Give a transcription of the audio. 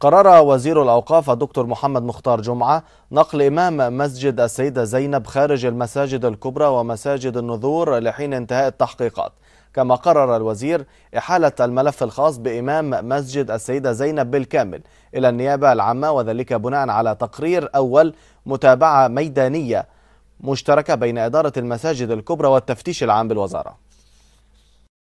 قرر وزير الأوقاف الدكتور محمد مختار جمعة نقل إمام مسجد السيدة زينب خارج المساجد الكبرى ومساجد النذور لحين انتهاء التحقيقات كما قرر الوزير إحالة الملف الخاص بإمام مسجد السيدة زينب بالكامل إلى النيابة العامة وذلك بناء على تقرير أول متابعة ميدانية مشتركة بين إدارة المساجد الكبرى والتفتيش العام بالوزارة